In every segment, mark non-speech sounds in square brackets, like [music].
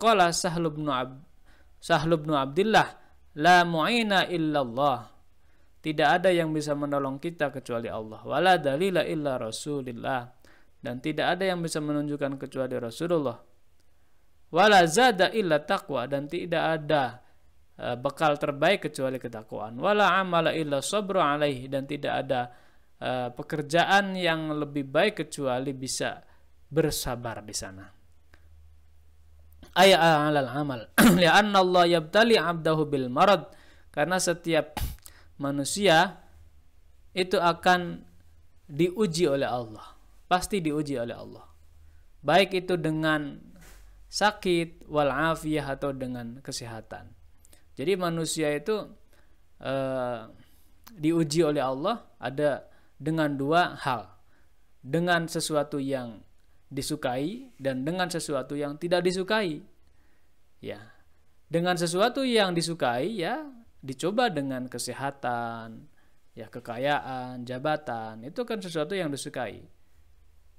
Qala Sahlu bin Ab Sahlu bin Abdullah, la mu'ina illallah. Tidak ada yang bisa menolong kita kecuali Allah. Wala dalila illa Rasulillah. Dan tidak ada yang bisa menunjukkan kecuali Rasulullah. Wala zada illa taqwa dan tidak ada e, bekal terbaik kecuali ketakwaan. Wala amala illa sabru alaihi dan tidak ada e, pekerjaan yang lebih baik kecuali bisa bersabar di sana ay alal ah, amal [clears throat] li'anna Allah yabtali 'abdahu bil marad karena setiap manusia itu akan diuji oleh Allah pasti diuji oleh Allah baik itu dengan sakit wal afiyah atau dengan kesehatan jadi manusia itu uh, diuji oleh Allah ada dengan dua hal dengan sesuatu yang disukai dan dengan sesuatu yang tidak disukai ya dengan sesuatu yang disukai ya dicoba dengan kesehatan ya kekayaan jabatan itu kan sesuatu yang disukai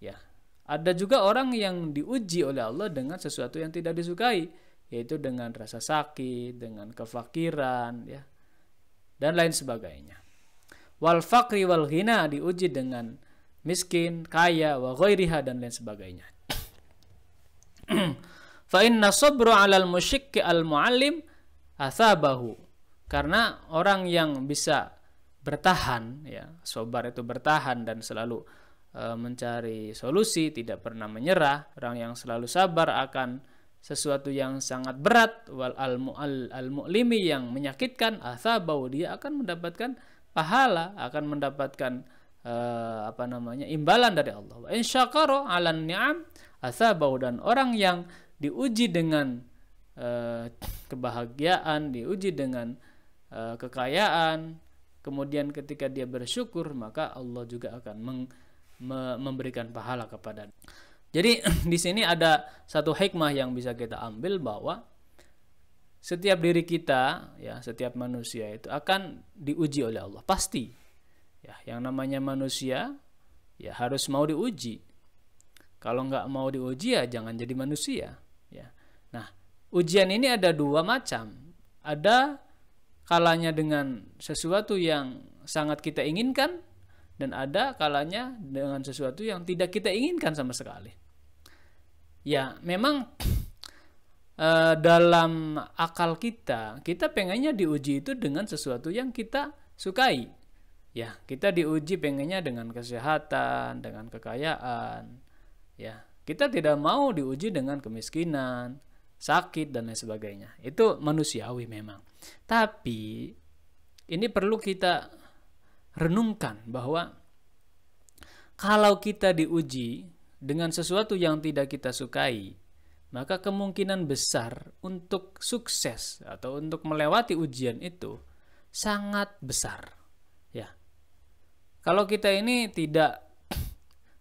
ya ada juga orang yang diuji oleh Allah dengan sesuatu yang tidak disukai yaitu dengan rasa sakit dengan kefakiran ya dan lain sebagainya wal fakri wal hina diuji dengan miskin kaya wa ghairiha dan lain sebagainya [clears throat] hmm. Fa inna sabru 'alal musyikki al muallim asabahu. Karena orang yang bisa bertahan ya, sobar itu bertahan dan selalu e, mencari solusi, tidak pernah menyerah, orang yang selalu sabar akan sesuatu yang sangat berat wal al mu'al al mu'limi yang menyakitkan asabahu dia akan mendapatkan pahala, akan mendapatkan e, apa namanya imbalan dari Allah. Insya Allah, alan ni'am asabahu dan orang yang diuji dengan eh, kebahagiaan, diuji dengan eh, kekayaan, kemudian ketika dia bersyukur maka Allah juga akan meng, me, memberikan pahala kepada. Jadi [clears throat] di sini ada satu hikmah yang bisa kita ambil bahwa setiap diri kita ya setiap manusia itu akan diuji oleh Allah pasti ya yang namanya manusia ya harus mau diuji kalau nggak mau diuji ya jangan jadi manusia Nah, ujian ini ada dua macam. Ada kalanya dengan sesuatu yang sangat kita inginkan dan ada kalanya dengan sesuatu yang tidak kita inginkan sama sekali. Ya, memang e, [clears throat] dalam akal kita, kita pengennya diuji itu dengan sesuatu yang kita sukai. Ya, kita diuji pengennya dengan kesehatan, dengan kekayaan. Ya, kita tidak mau diuji dengan kemiskinan, sakit dan lain sebagainya. Itu manusiawi memang. Tapi ini perlu kita renungkan bahwa kalau kita diuji dengan sesuatu yang tidak kita sukai, maka kemungkinan besar untuk sukses atau untuk melewati ujian itu sangat besar. Ya. Kalau kita ini tidak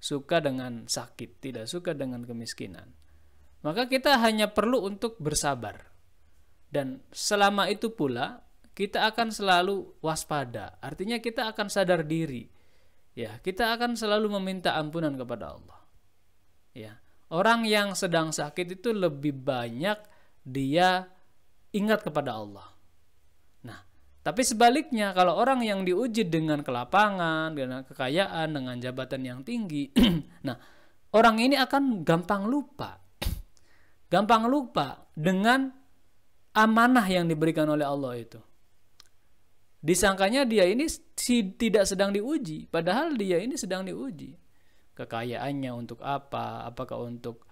suka dengan sakit, tidak suka dengan kemiskinan, maka kita hanya perlu untuk bersabar. Dan selama itu pula kita akan selalu waspada. Artinya kita akan sadar diri. Ya, kita akan selalu meminta ampunan kepada Allah. Ya. Orang yang sedang sakit itu lebih banyak dia ingat kepada Allah. Nah, tapi sebaliknya kalau orang yang diuji dengan kelapangan, dengan kekayaan, dengan jabatan yang tinggi, [clears throat] nah, orang ini akan gampang lupa gampang lupa dengan amanah yang diberikan oleh Allah itu. Disangkanya dia ini tidak sedang diuji, padahal dia ini sedang diuji. Kekayaannya untuk apa? Apakah untuk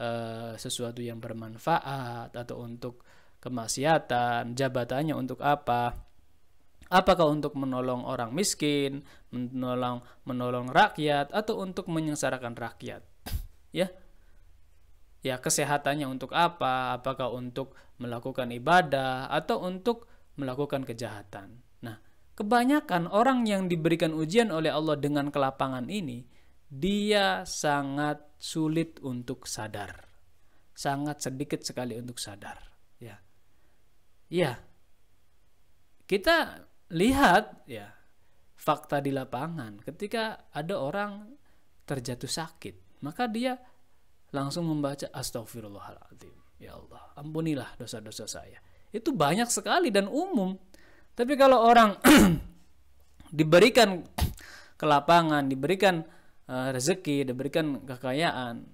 uh, sesuatu yang bermanfaat atau untuk kemaksiatan? Jabatannya untuk apa? Apakah untuk menolong orang miskin, menolong menolong rakyat atau untuk menyengsarakan rakyat? Ya, ya kesehatannya untuk apa, apakah untuk melakukan ibadah atau untuk melakukan kejahatan. Nah, kebanyakan orang yang diberikan ujian oleh Allah dengan kelapangan ini, dia sangat sulit untuk sadar. Sangat sedikit sekali untuk sadar, ya. Ya. Kita lihat ya fakta di lapangan ketika ada orang terjatuh sakit, maka dia langsung membaca astagfirullahaladzim. Ya Allah, ampunilah dosa-dosa saya. Itu banyak sekali dan umum. Tapi kalau orang [clears throat] diberikan kelapangan, diberikan uh, rezeki, diberikan kekayaan,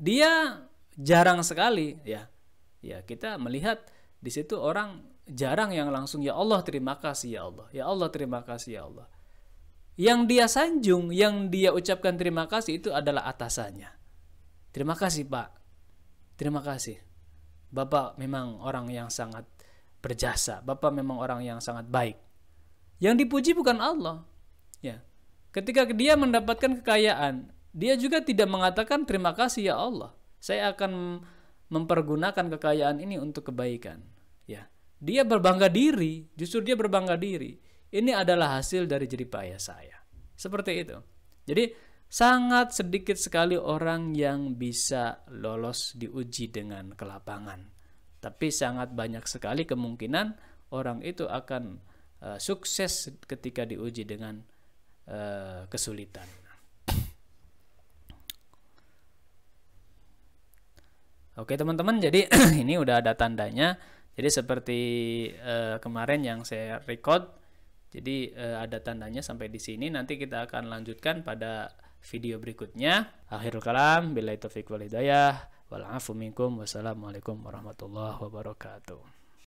dia jarang sekali ya. Ya, kita melihat di situ orang jarang yang langsung ya Allah terima kasih ya Allah. Ya Allah terima kasih ya Allah. Yang dia sanjung, yang dia ucapkan terima kasih itu adalah atasannya Terima kasih Pak. Terima kasih. Bapak memang orang yang sangat berjasa. Bapak memang orang yang sangat baik. Yang dipuji bukan Allah. Ya. Ketika dia mendapatkan kekayaan, dia juga tidak mengatakan terima kasih ya Allah. Saya akan mempergunakan kekayaan ini untuk kebaikan. Ya. Dia berbangga diri, justru dia berbangga diri. Ini adalah hasil dari jerih payah saya. Seperti itu. Jadi sangat sedikit sekali orang yang bisa lolos diuji dengan kelapangan. Tapi sangat banyak sekali kemungkinan orang itu akan uh, sukses ketika diuji dengan uh, kesulitan. Oke teman-teman, jadi [clears throat] ini udah ada tandanya. Jadi seperti uh, kemarin yang saya record, jadi uh, ada tandanya sampai di sini. Nanti kita akan lanjutkan pada video berikutnya. Akhirul kalam, bila itu wal hidayah, wal afu minkum, wassalamualaikum warahmatullahi wabarakatuh.